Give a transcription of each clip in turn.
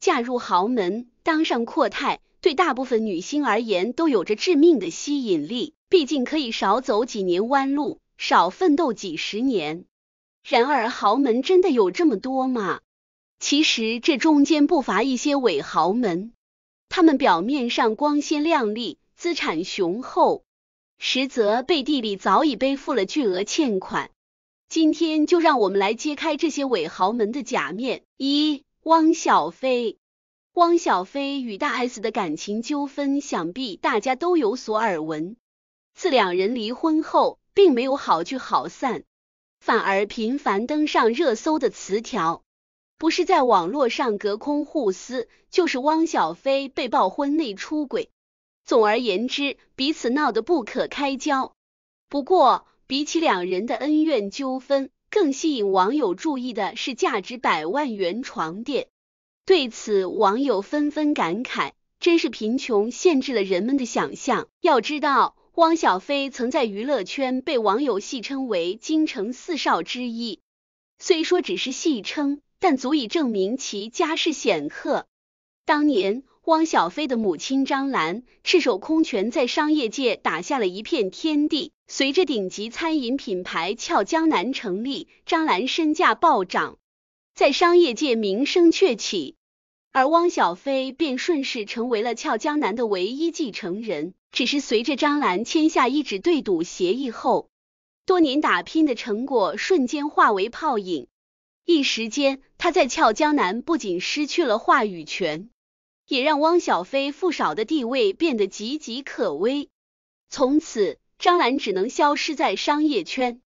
嫁入豪门，当上阔太，对大部分女星而言都有着致命的吸引力，毕竟可以少走几年弯路，少奋斗几十年。然而，豪门真的有这么多吗？其实这中间不乏一些伪豪门，他们表面上光鲜亮丽，资产雄厚，实则背地里早已背负了巨额欠款。今天就让我们来揭开这些伪豪门的假面。一汪小菲，汪小菲与大 S 的感情纠纷，想必大家都有所耳闻。自两人离婚后，并没有好聚好散，反而频繁登上热搜的词条，不是在网络上隔空互撕，就是汪小菲被曝婚内出轨。总而言之，彼此闹得不可开交。不过，比起两人的恩怨纠纷，更吸引网友注意的是价值百万元床垫，对此网友纷纷感慨：“真是贫穷限制了人们的想象。”要知道，汪小菲曾在娱乐圈被网友戏称为“京城四少”之一，虽说只是戏称，但足以证明其家世显赫。当年。汪小菲的母亲张兰赤手空拳在商业界打下了一片天地，随着顶级餐饮品牌俏江南成立，张兰身价暴涨，在商业界名声鹊起，而汪小菲便顺势成为了俏江南的唯一继承人。只是随着张兰签下一纸对赌协议后，多年打拼的成果瞬间化为泡影，一时间他在俏江南不仅失去了话语权。也让汪小菲富少的地位变得岌岌可危，从此张兰只能消失在商业圈。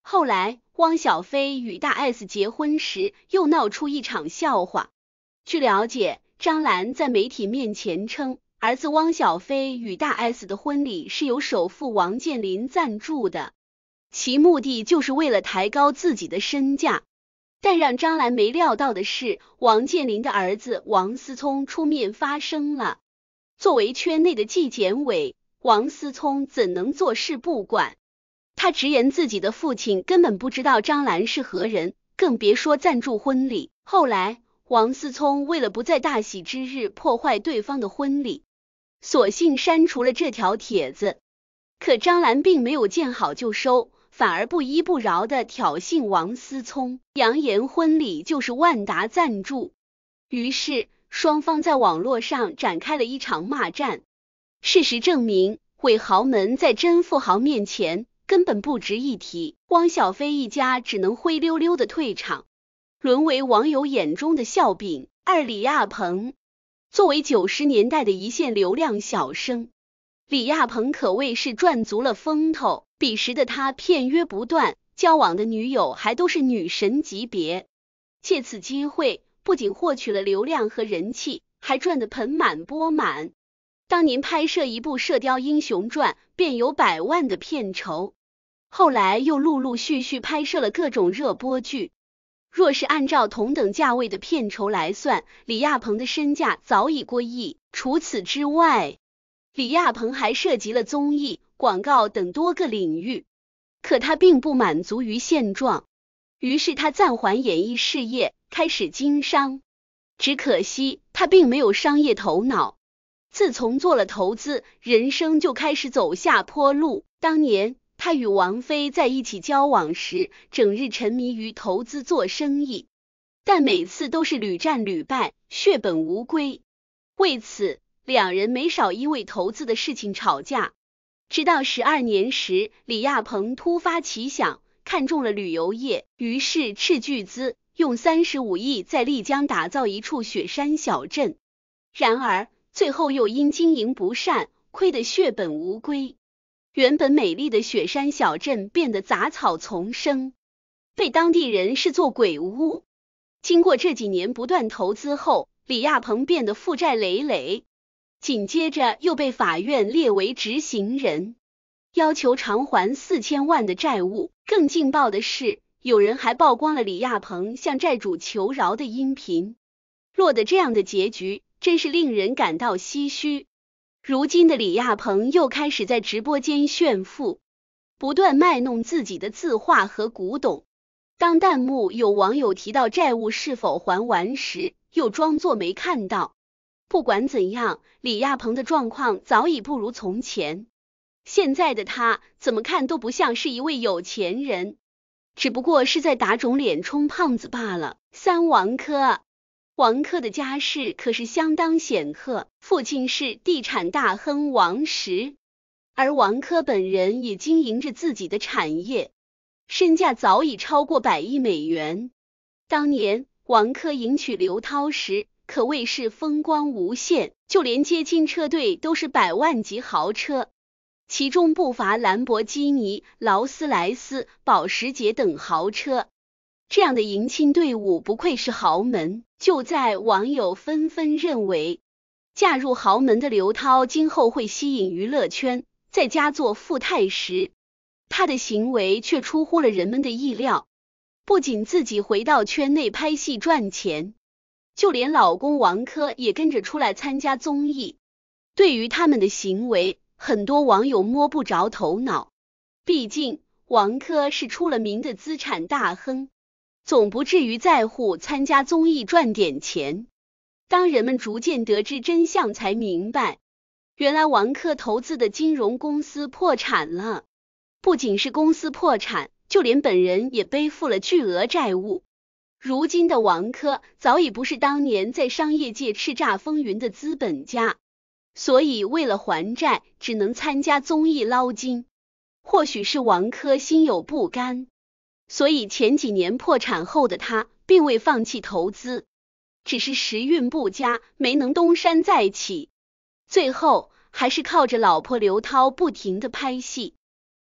后来，汪小菲与大 S 结婚时又闹出一场笑话。据了解，张兰在媒体面前称，儿子汪小菲与大 S 的婚礼是由首富王健林赞助的，其目的就是为了抬高自己的身价。但让张兰没料到的是，王健林的儿子王思聪出面发声了。作为圈内的纪检委，王思聪怎能坐视不管？他直言自己的父亲根本不知道张兰是何人，更别说赞助婚礼。后来，王思聪为了不在大喜之日破坏对方的婚礼，索性删除了这条帖子。可张兰并没有见好就收。反而不依不饶的挑衅王思聪，扬言婚礼就是万达赞助。于是双方在网络上展开了一场骂战。事实证明，伪豪门在真富豪面前根本不值一提，汪小菲一家只能灰溜溜的退场，沦为网友眼中的笑柄。二李亚鹏作为九十年代的一线流量小生。李亚鹏可谓是赚足了风头。彼时的他片约不断，交往的女友还都是女神级别。借此机会，不仅获取了流量和人气，还赚得盆满钵满。当年拍摄一部《射雕英雄传》，便有百万的片酬。后来又陆陆续续拍摄了各种热播剧。若是按照同等价位的片酬来算，李亚鹏的身价早已过亿。除此之外，李亚鹏还涉及了综艺、广告等多个领域，可他并不满足于现状，于是他暂缓演艺事业，开始经商。只可惜他并没有商业头脑，自从做了投资，人生就开始走下坡路。当年他与王菲在一起交往时，整日沉迷于投资做生意，但每次都是屡战屡败，血本无归。为此。两人没少因为投资的事情吵架。直到十二年时，李亚鹏突发奇想，看中了旅游业，于是斥巨资用三十五亿在丽江打造一处雪山小镇。然而，最后又因经营不善，亏得血本无归。原本美丽的雪山小镇变得杂草丛生，被当地人视作鬼屋。经过这几年不断投资后，李亚鹏变得负债累累。紧接着又被法院列为执行人，要求偿还四千万的债务。更劲爆的是，有人还曝光了李亚鹏向债主求饶的音频。落得这样的结局，真是令人感到唏嘘。如今的李亚鹏又开始在直播间炫富，不断卖弄自己的字画和古董。当弹幕有网友提到债务是否还完时，又装作没看到。不管怎样，李亚鹏的状况早已不如从前。现在的他怎么看都不像是一位有钱人，只不过是在打肿脸充胖子罢了。三王珂，王珂的家世可是相当显赫，父亲是地产大亨王石，而王珂本人也经营着自己的产业，身价早已超过百亿美元。当年王珂迎娶刘涛时。可谓是风光无限，就连接亲车队都是百万级豪车，其中不乏兰博基尼、劳斯莱斯、保时捷等豪车。这样的迎亲队伍，不愧是豪门。就在网友纷纷认为嫁入豪门的刘涛今后会吸引娱乐圈在家做富太时，她的行为却出乎了人们的意料，不仅自己回到圈内拍戏赚钱。就连老公王珂也跟着出来参加综艺。对于他们的行为，很多网友摸不着头脑。毕竟王珂是出了名的资产大亨，总不至于在乎参加综艺赚点钱。当人们逐渐得知真相，才明白，原来王珂投资的金融公司破产了。不仅是公司破产，就连本人也背负了巨额债务。如今的王珂早已不是当年在商业界叱咤风云的资本家，所以为了还债，只能参加综艺捞金。或许是王珂心有不甘，所以前几年破产后的他并未放弃投资，只是时运不佳，没能东山再起。最后还是靠着老婆刘涛不停的拍戏，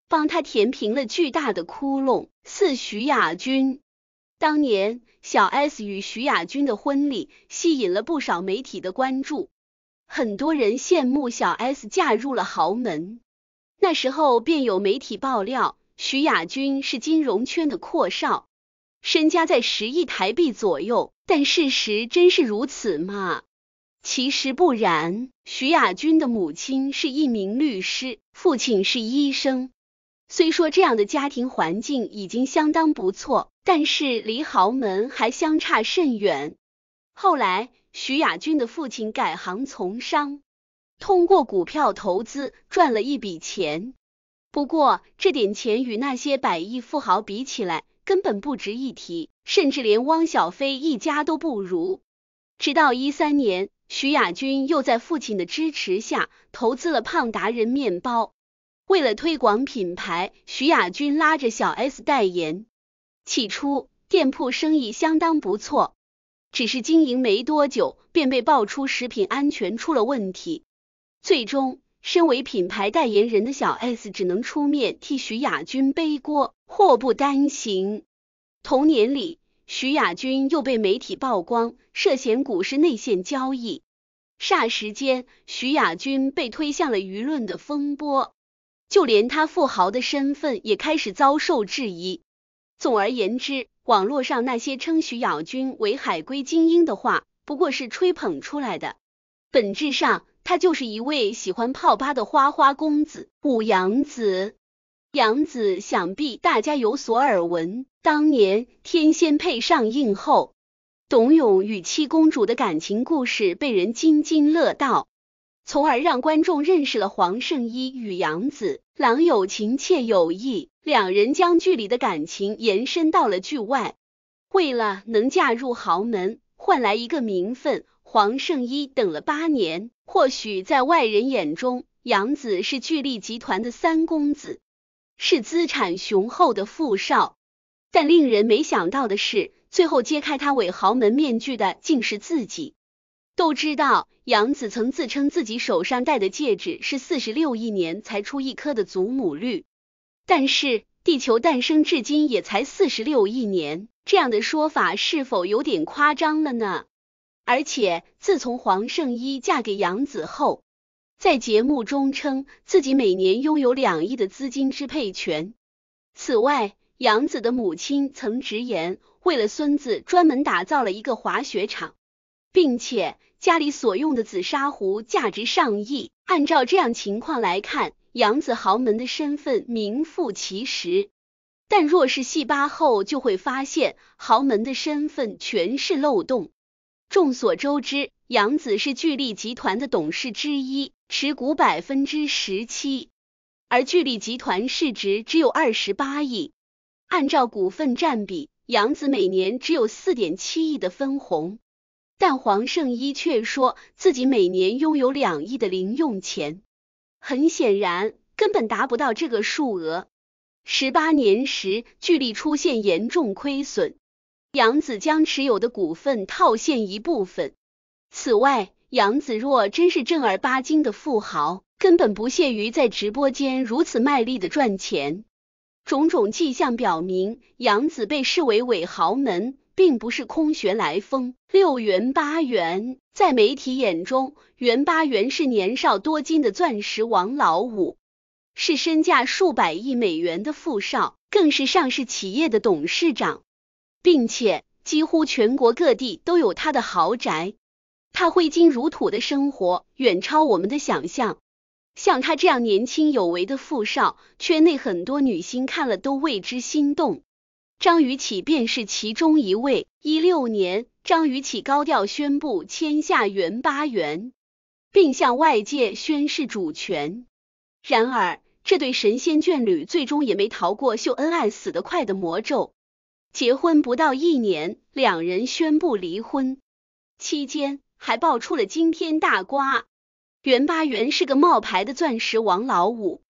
帮他填平了巨大的窟窿。似徐亚军。当年，小 S 与徐亚军的婚礼吸引了不少媒体的关注，很多人羡慕小 S 嫁入了豪门。那时候便有媒体爆料，徐亚军是金融圈的阔少，身家在十亿台币左右。但事实真是如此吗？其实不然，徐亚军的母亲是一名律师，父亲是医生。虽说这样的家庭环境已经相当不错，但是离豪门还相差甚远。后来，徐亚军的父亲改行从商，通过股票投资赚了一笔钱。不过，这点钱与那些百亿富豪比起来，根本不值一提，甚至连汪小菲一家都不如。直到一三年，徐亚军又在父亲的支持下投资了胖达人面包。为了推广品牌，徐亚军拉着小 S 代言。起初，店铺生意相当不错，只是经营没多久，便被爆出食品安全出了问题。最终，身为品牌代言人的小 S 只能出面替徐亚军背锅。祸不单行，同年里，徐亚军又被媒体曝光涉嫌股市内线交易。霎时间，徐亚军被推向了舆论的风波。就连他富豪的身份也开始遭受质疑。总而言之，网络上那些称徐咬军为海归精英的话，不过是吹捧出来的。本质上，他就是一位喜欢泡吧的花花公子。五杨子，杨子想必大家有所耳闻。当年《天仙配》上映后，董永与七公主的感情故事被人津津乐道。从而让观众认识了黄圣依与杨子，郎有情妾有意，两人将剧里的感情延伸到了剧外。为了能嫁入豪门，换来一个名分，黄圣依等了八年。或许在外人眼中，杨子是巨力集团的三公子，是资产雄厚的富少。但令人没想到的是，最后揭开他伪豪门面具的，竟是自己。都知道，杨子曾自称自己手上戴的戒指是四十六亿年才出一颗的祖母绿，但是地球诞生至今也才四十六亿年，这样的说法是否有点夸张了呢？而且，自从黄圣依嫁给杨子后，在节目中称自己每年拥有两亿的资金支配权。此外，杨子的母亲曾直言，为了孙子专门打造了一个滑雪场。并且家里所用的紫砂壶价值上亿。按照这样情况来看，杨子豪门的身份名副其实。但若是细扒后，就会发现豪门的身份全是漏洞。众所周知，杨子是巨力集团的董事之一，持股百分之十七，而巨力集团市值只有二十八亿。按照股份占比，杨子每年只有四点七亿的分红。但黄圣依却说自己每年拥有两亿的零用钱，很显然根本达不到这个数额。十八年时，巨力出现严重亏损，杨子将持有的股份套现一部分。此外，杨子若真是正儿八经的富豪，根本不屑于在直播间如此卖力的赚钱。种种迹象表明，杨子被视为伪豪门。并不是空穴来风。六元八元在媒体眼中，袁八元是年少多金的钻石王老五，是身价数百亿美元的富少，更是上市企业的董事长，并且几乎全国各地都有他的豪宅。他挥金如土的生活远超我们的想象。像他这样年轻有为的富少，圈内很多女星看了都为之心动。张雨绮便是其中一位。一六年，张雨绮高调宣布签下袁巴元，并向外界宣誓主权。然而，这对神仙眷侣最终也没逃过秀恩爱死得快的魔咒。结婚不到一年，两人宣布离婚。期间还爆出了惊天大瓜：袁巴元是个冒牌的钻石王老五。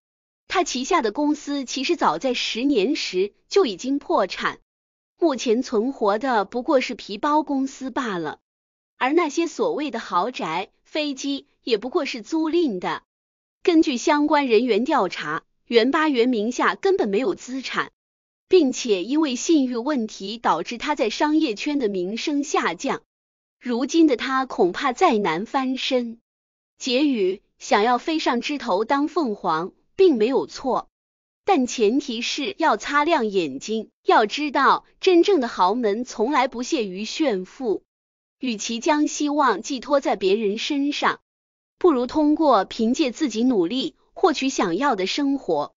他旗下的公司其实早在十年时就已经破产，目前存活的不过是皮包公司罢了。而那些所谓的豪宅、飞机，也不过是租赁的。根据相关人员调查，袁八元名下根本没有资产，并且因为信誉问题，导致他在商业圈的名声下降。如今的他，恐怕再难翻身。结语：想要飞上枝头当凤凰。并没有错，但前提是要擦亮眼睛。要知道，真正的豪门从来不屑于炫富。与其将希望寄托在别人身上，不如通过凭借自己努力获取想要的生活。